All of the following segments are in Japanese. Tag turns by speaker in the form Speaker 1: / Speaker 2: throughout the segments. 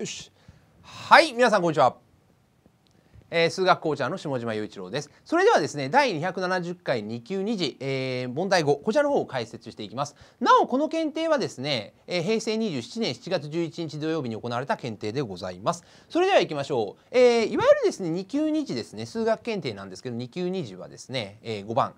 Speaker 1: よしはい皆さんこんにちは、えー、数学講座の下島雄一郎ですそれではですね第270回2級2次、えー、問題5こちらの方を解説していきますなおこの検定はですね、えー、平成27年7月11日土曜日に行われた検定でございますそれでは行きましょう、えいわゆるですね2級2次ですね数学検定なんですけど2級2次はですね、え5番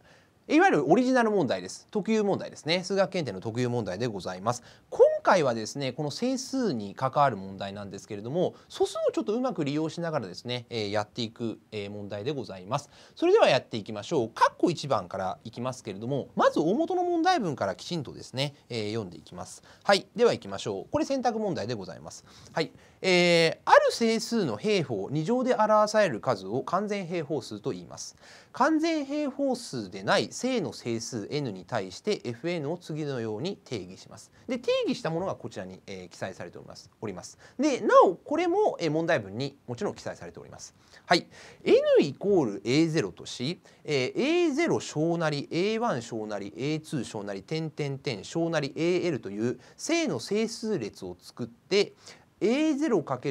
Speaker 1: いわゆるオリジナル問題です。特有問題ですね。数学検定の特有問題でございます。今回はですねこの整数に関わる問題なんですけれども素数をちょっとうまく利用しながらですね、えー、やっていく、えー、問題でございますそれではやっていきましょう括弧1番からいきますけれどもまず大元の問題文からきちんとですね、えー、読んでいきますはいではいきましょうこれ選択問題でございますはいえー、ある整数の平方2乗で表される数を完全平方数と言います完全平方数でない正の整数 n に対して fn を次のように定義しますで定義したものがこちらに、えー、記載されておりますおりますでなおこれも、えー、問題文にもちろん記載されておりますはい n イコール a0 とし、えー、a0 小なり a1 小なり a2 小なり点点点小なり al という正の整数列を作って a0×a1×a2×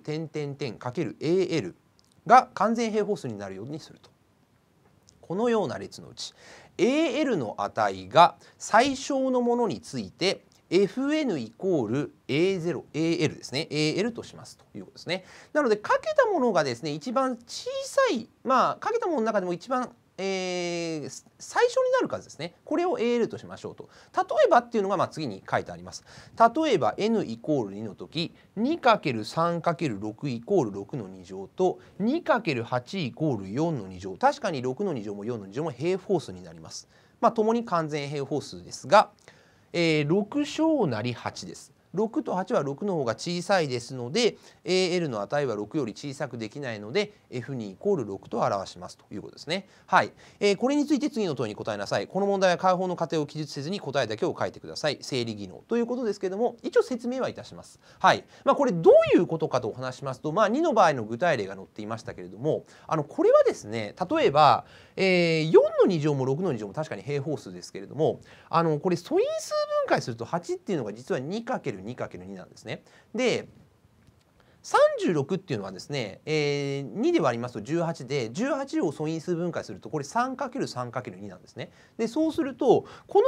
Speaker 1: 点点点 ×al が完全平方数になるようにするとこのような列のうち al の値が最小のものについて fn イコール a0 al ですね al としますということですねなのでかけたものがですね一番小さいまあかけたものの中でも一番えー、最初になる数ですねこれを AL としましょうと例えばっていうのがまあ次に書いてあります例えば n イコール2の時 2×3×6 イコール6の2乗と 2×8 イコール4の2乗確かに6の2乗も4の2乗も平方数になりますまあ共に完全平方数ですが、えー、6小なり8です6と8は6の方が小さいですので AL の値は6より小さくできないので F 2イコール6と表しますということですね。はい、えー、これについて次の問いに答えなさい。この問題は解放の過程を記述せずに答えだけを書いてください。整理技能ということですけども一応説明はいたします。はい、まあ、これどういうことかと話しますと、まあ、2の場合の具体例が載っていましたけれどもあのこれはですね例えばえー、4の2乗も6の2乗も確かに平方数ですけれどもあのこれ素因数分解すると8っていうのが実は 2×2×2 なんですね。で36っていうのはですね、えー、2で割りますと18で18を素因数分解するとこれ 3×3×2 なんですね。でそうするとこの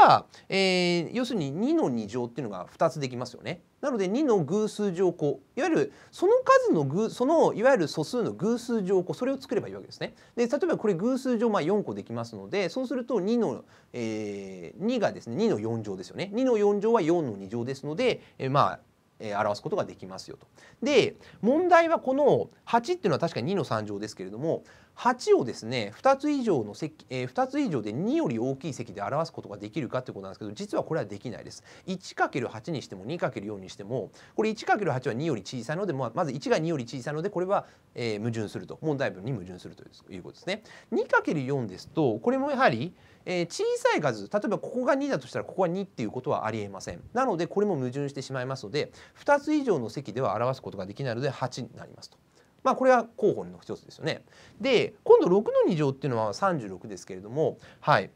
Speaker 1: 場合は、えー、要するに2の2乗っていうのが2つできますよね。なので2の偶数乗項いわゆるその数の偶そのいわゆる素数の偶数乗項それを作ればいいわけですね。で例えばこれ偶数乗まあ4個できますのでそうすると2の、えー、2がですね2の4乗ですよね。2の4乗は4の2乗ですので、えー、まあ表すことができますよと。で問題はこの8っていうのは確かに2の3乗ですけれども8をですね2つ以上の席、えー、2つ以上で2より大きい席で表すことができるかということなんですけど実はこれはできないです 1×8 にしても 2×4 にしてもこれ 1×8 は2より小さいので、まあ、まず1が2より小さいのでこれは、えー、矛盾すると問題文に矛盾するということですね 2×4 ですとこれもやはり、えー、小さい数例えばここが2だとしたらここは2っていうことはありえませんなのでこれも矛盾してしまいますので2つ以上の席では表すことができないので8になりますとまあ、これは候補の一つですよね。で今度6の2乗っていうのは36ですけれども、はい、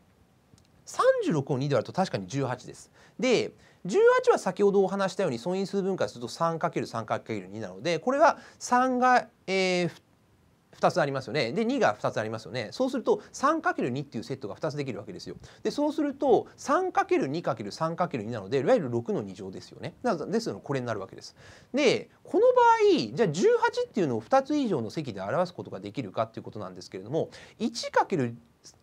Speaker 1: 36を2で割ると確かに18です。で18は先ほどお話したように素因数分解すると 3×3×2 なのでこれは3が、えー、2つありますよねで2が2つありますよねそうすると 3×2 っていうセットが2つできるわけですよでそうすると 3×2×3×2 なのでいわゆる6の2乗ですよねですのでこれになるわけですでこの場合じゃあ18っていうのを2つ以上の積で表すことができるかっていうことなんですけれども 1×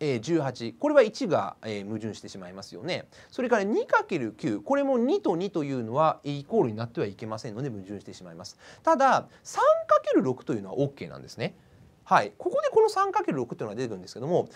Speaker 1: 18これは1が矛盾してしまいますよねそれから 2×9 これも2と2というのはイコールになってはいけませんので矛盾してしまいますただ 3×6 というのは OK なんですねはい、ここでこの 3×6 っていうのが出てくるんですけども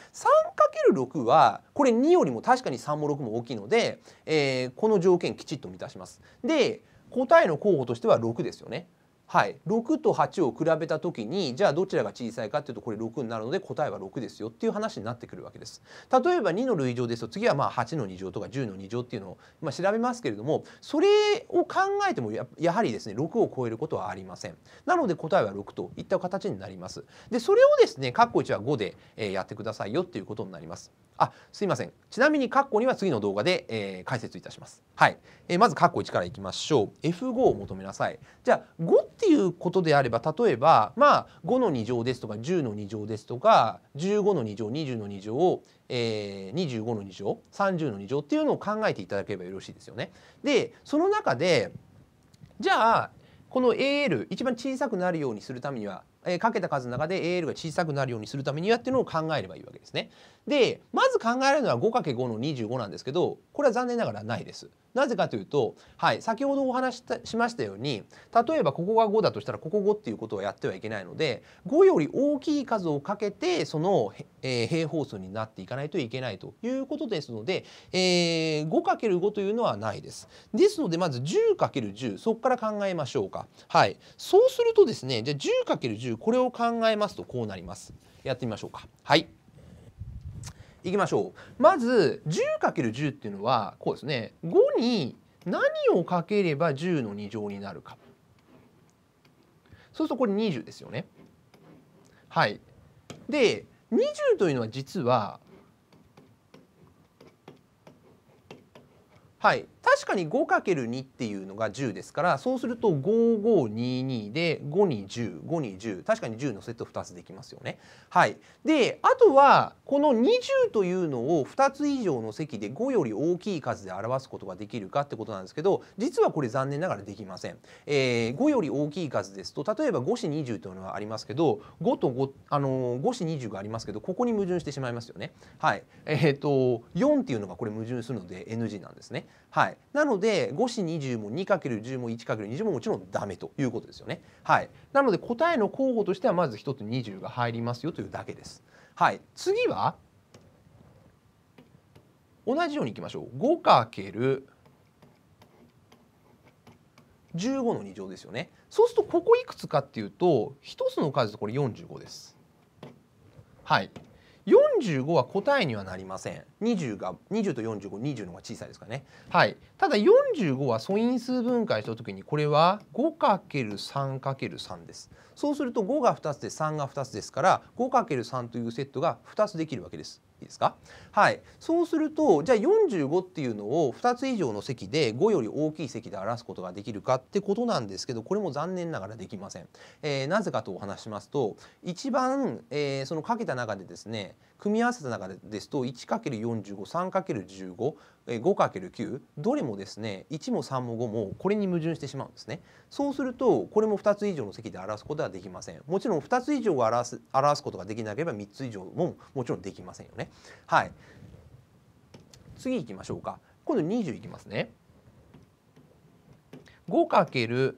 Speaker 1: 3×6 はこれ2よりも確かに3も6も大きいので、えー、この条件きちっと満たします。で答えの候補としては6ですよね。はい、6と8を比べた時にじゃあどちらが小さいかっていうとこれ6になるので答えは6ですよっていう話になってくるわけです。例えば2の類乗ですと次はまあ8の2乗とか10の2乗っていうのをま調べますけれどもそれを考えてもやはりですね6を超えることはありません。なので答えは6といった形になります。でそれをですね括弧1は5でやってくださいよっていうことになります。あすいませんちなみに括弧には次の動画で、えー、解説いたします。はい、えー、まず括弧1からいきましょう F5 を求めなさい。じゃあ5っていうことであれば例えばまあ5の2乗ですとか10の2乗ですとか15の2乗20の2乗、えー、25の2乗30の2乗っていうのを考えていただければよろしいですよね。でその中でじゃあこの AL 一番小さくなるようにするためにはかけた数の中で AL が小さくなるようにするためにはっていうのを考えればいいわけですね。でまず考えられるのは 5×5 の25なんですけどこれは残念ながらないです。なぜかというと、はい、先ほどお話ししましたように例えばここが5だとしたらここ5っていうことはやってはいけないので5より大きい数をかけてその、えー、平方数になっていかないといけないということですので、えー、5×5 というのはないです。ですのでまず 10×10 そこから考えましょうか。はい、そうするとですねじゃあ 10×10 これを考えますとこうなります。やってみましょうか。はいいきましょうまず 10×10 っていうのはこうですね5に何をかければ10の2乗になるかそうするとこれ20ですよねはいで20というのは実ははい確かに 5×2 っていうのが10ですからそうすると5522で5に10 5に10確かに10のセット2つできますよね。はい、であとはこの20というのを2つ以上の積で5より大きい数で表すことができるかってことなんですけど実はこれ残念ながらできません。えー、5より大きい数ですと例えば5子20というのはありますけど5と 5, あのー、5子20がありますけどここに矛盾してしまいますよね。はいえーと、4っていうのがこれ矛盾するので NG なんですね。はい、なので5子20も 2×10 も 1×20 ももちろんダメということですよね。はい、なので答えの候補としてはまず1つ20が入りますよというだけです。はい、次は同じようにいきましょう。5×15 の2乗ですよね。そうするとここいくつかっていうと1つの数とこれ45です。はい、45は答えにはなりません。20が20と4520の方が小さいですかね。はい。ただ45は素因数分解した時にこれは 5×3×3 です。そうすると5が2つで3が2つですから 5×3 というセットが2つできるわけです。いいですかはい。そうするとじゃあ45っていうのを2つ以上の積で5より大きい積で表すことができるかってことなんですけどこれも残念ながらできません。えー、なぜかとお話しますと一番、えー、そのかけた中でですね組み合わせた中ですと 1×453×155×9 どれもですね1も3も5もこれに矛盾してしまうんですねそうするとこれも2つ以上の積で表すことはできませんもちろん2つ以上を表す表すことができなければ3つ以上ももちろんできませんよねはい次行きましょうか今度20いきますね 5×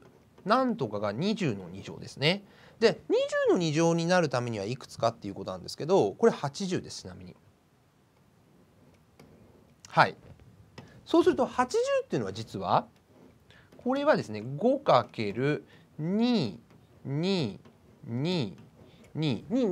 Speaker 1: んとかが20の2乗ですねで20の2乗になるためにはいくつかっていうことなんですけどこれ80ですちなみに。はいそうすると80っていうのは実はこれはですね 5×222 に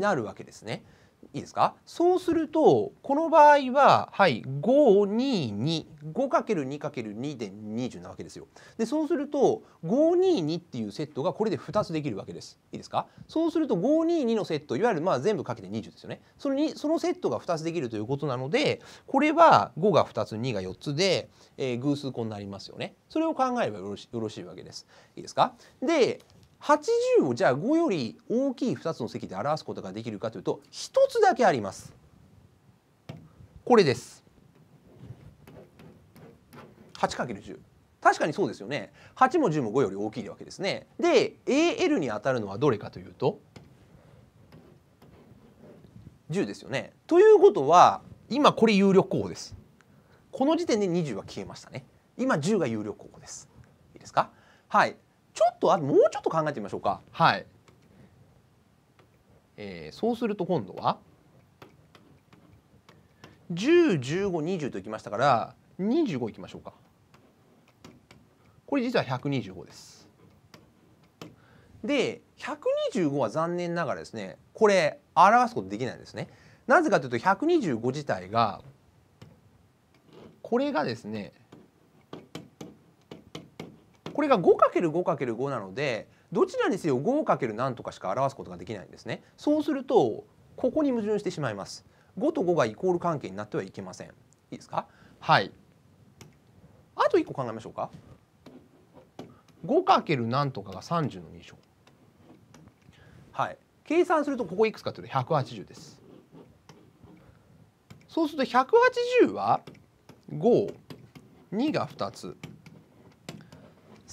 Speaker 1: なるわけですね。いいですかそうするとこの場合は、はい、522×2×2 で20なわけですよ。でそうすると522っていうセットがこれで2つできるわけです。いいですかそうすると522のセットいわゆるまあ全部かけて20ですよねそのそのセットが2つできるということなのでこれは5が2つ2が4つで、えー、偶数項になりますよね。それを考えればよろしよろしいわけです。いいですかで80をじゃあ5より大きい2つの積で表すことができるかというと1つだけあります。これです。8×10 確かにそうですよね8も10も5より大きいわけですねで AL に当たるのはどれかというと10ですよねということは今これ有力候補ですこの時点で20は消えましたね今10が有力候補ですいいですかはいちょっとあもうちょっと考えてみましょうか。はい。えー、そうすると今度は101520といきましたから25いきましょうか。これ実は125です。で125は残念ながらですねこれ表すことできないんですね。なぜかというと125自体がこれがですねれが 5×5×5 なのでどちらにせよ 5× 何とかしか表すことができないんですね。そうするとここに矛盾してしまいます。5と5がイコール関係になってはいけません。いいですかはい。あと1個考えましょうか。5× 何とかが30の2乗。はい。計算するとここいくつかというと180です。そうすると180は52が2つ。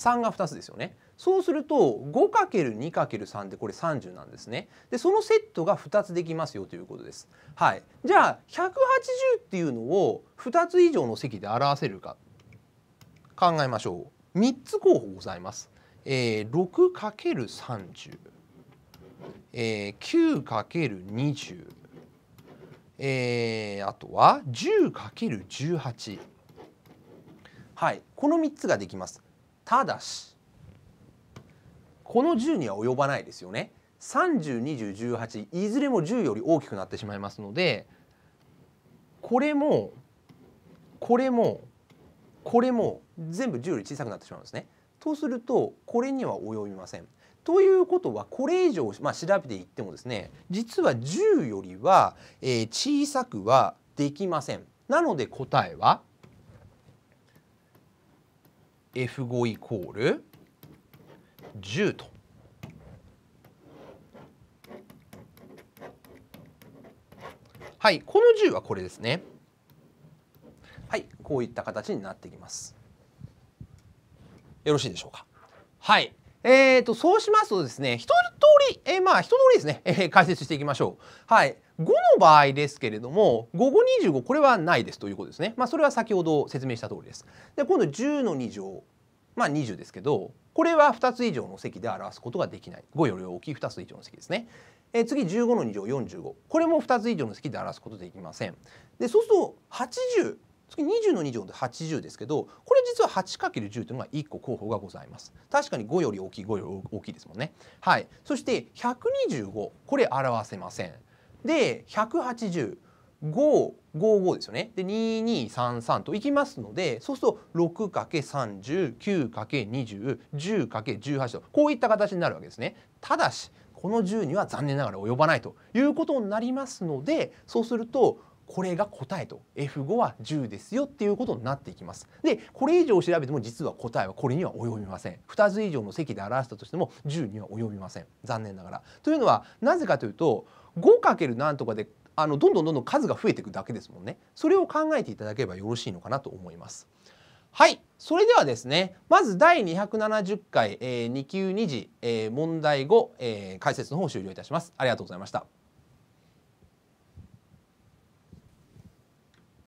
Speaker 1: 3が2つですよね。そうすると 5×2×3 でこれ30なんですね。でそのセットが2つできますよということです。はい、じゃあ180っていうのを2つ以上の積で表せるか考えましょう。3つ候補ございます。えー、6×30、えー、9×20、えー、あとは 10×18。はい、この3つができます。ただしこの10には及ばないですよね。302018いずれも10より大きくなってしまいますのでこれもこれもこれも全部10より小さくなってしまうんですね。とするとこれには及びません。ということはこれ以上、まあ、調べていってもですね実は10よりは、えー、小さくはできません。なので答えは F5 イコール10と。はい、この10はこれですね。はい、こういった形になってきます。よろしいでしょうか。はい、えーと、そうしますとですね一通り、えー、まあ一通りですね、えー、解説していきましょう。はい、5の場合ですけれども5 5 25これはないですということですね。まあ、それは先ほど説明した通りです。で今度10の2乗まあ20ですけどこれは2つ以上の積で表すことができない5より大きい2つ以上の積ですね。えー、次15の2乗45これも2つ以上の積で表すことできません。でそうすると80次20の2乗で80ですけどこれ実は 8×10 というのが1個候補がございます確かに5より大きい5より大きいですもんねはいそして125これ表せませんで180 555ですよね。で2233といきますのでそうすると 6×309×2010×18 とこういった形になるわけですね。ただしこの10には残念ながら及ばないということになりますのでそうするとこれが答えと F5 は10ですよっていうことになっていきます。でこれ以上調べても実は答えはこれには及びません。2つ以上の積で表したとしても10には及びません残念ながら。というのはなぜかというと 5× んとかであのどんどんどんどん数が増えていくだけですもんね。それを考えていただければよろしいのかなと思います。はい。それではですね、まず第270回、えー、2級2次、えー、問題5、えー、解説の方を終了いたします。ありがとうございました。